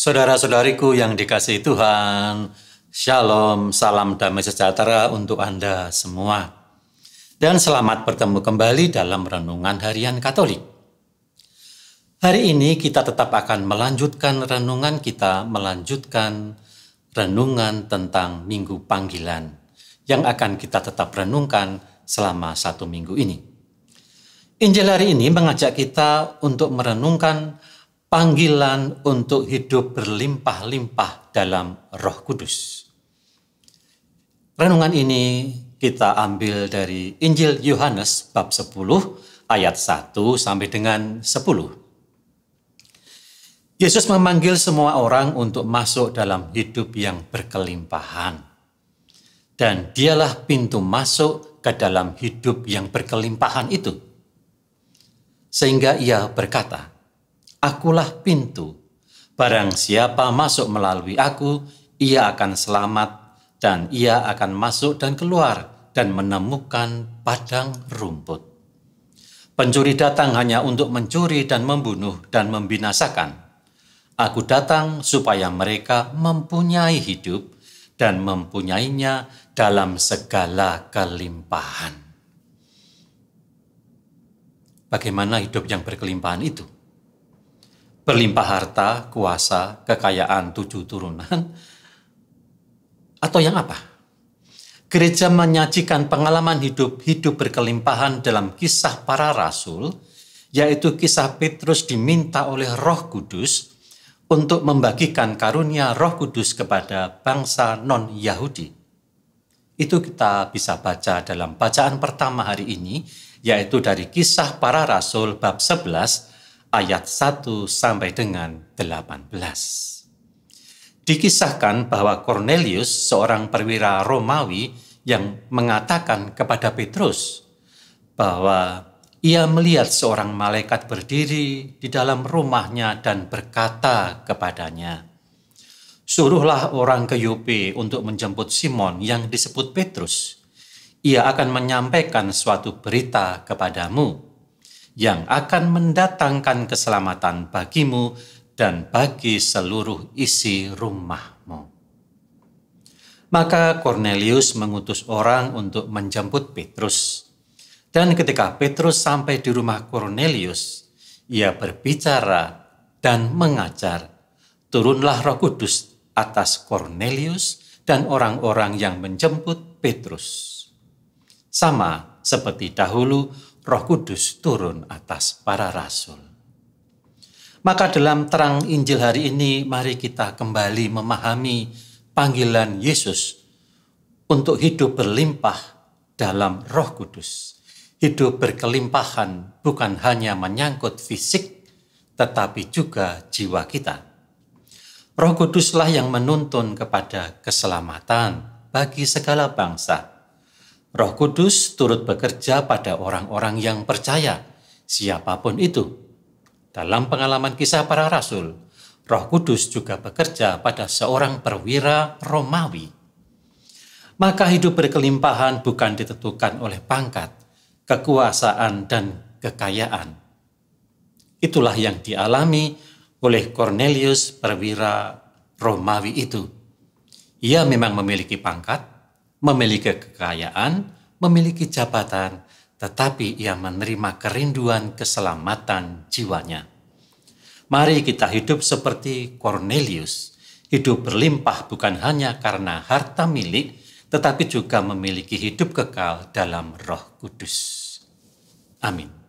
Saudara-saudariku yang dikasihi Tuhan, Shalom, salam damai sejahtera untuk Anda semua. Dan selamat bertemu kembali dalam Renungan Harian Katolik. Hari ini kita tetap akan melanjutkan renungan kita, melanjutkan renungan tentang Minggu Panggilan yang akan kita tetap renungkan selama satu minggu ini. Injil hari ini mengajak kita untuk merenungkan panggilan untuk hidup berlimpah-limpah dalam Roh Kudus. Renungan ini kita ambil dari Injil Yohanes bab 10 ayat 1 sampai dengan 10. Yesus memanggil semua orang untuk masuk dalam hidup yang berkelimpahan. Dan dialah pintu masuk ke dalam hidup yang berkelimpahan itu. Sehingga ia berkata, Akulah pintu. Barang siapa masuk melalui aku, ia akan selamat dan ia akan masuk dan keluar dan menemukan padang rumput. Pencuri datang hanya untuk mencuri dan membunuh dan membinasakan. Aku datang supaya mereka mempunyai hidup dan mempunyainya dalam segala kelimpahan. Bagaimana hidup yang berkelimpahan itu? berlimpah harta, kuasa, kekayaan, tujuh turunan, atau yang apa? Gereja menyajikan pengalaman hidup-hidup berkelimpahan dalam kisah para rasul, yaitu kisah Petrus diminta oleh roh kudus untuk membagikan karunia roh kudus kepada bangsa non-Yahudi. Itu kita bisa baca dalam bacaan pertama hari ini, yaitu dari kisah para rasul bab 11 ayat 1 sampai dengan 18. Dikisahkan bahwa Cornelius, seorang perwira Romawi yang mengatakan kepada Petrus bahwa ia melihat seorang malaikat berdiri di dalam rumahnya dan berkata kepadanya, Suruhlah orang ke Yope untuk menjemput Simon yang disebut Petrus. Ia akan menyampaikan suatu berita kepadamu yang akan mendatangkan keselamatan bagimu dan bagi seluruh isi rumahmu. Maka Cornelius mengutus orang untuk menjemput Petrus. Dan ketika Petrus sampai di rumah Cornelius, ia berbicara dan mengajar. Turunlah Roh Kudus atas Cornelius dan orang-orang yang menjemput Petrus. Sama seperti dahulu, Roh Kudus turun atas para rasul. Maka dalam terang Injil hari ini mari kita kembali memahami panggilan Yesus untuk hidup berlimpah dalam Roh Kudus. Hidup berkelimpahan bukan hanya menyangkut fisik tetapi juga jiwa kita. Roh Kuduslah yang menuntun kepada keselamatan bagi segala bangsa Roh Kudus turut bekerja pada orang-orang yang percaya, siapapun itu. Dalam pengalaman kisah para rasul, Roh Kudus juga bekerja pada seorang perwira Romawi. Maka hidup berkelimpahan bukan ditentukan oleh pangkat, kekuasaan, dan kekayaan. Itulah yang dialami oleh Cornelius perwira Romawi itu. Ia memang memiliki pangkat, memiliki kekayaan, memiliki jabatan, tetapi ia menerima kerinduan keselamatan jiwanya. Mari kita hidup seperti Cornelius, hidup berlimpah bukan hanya karena harta milik, tetapi juga memiliki hidup kekal dalam Roh Kudus. Amin.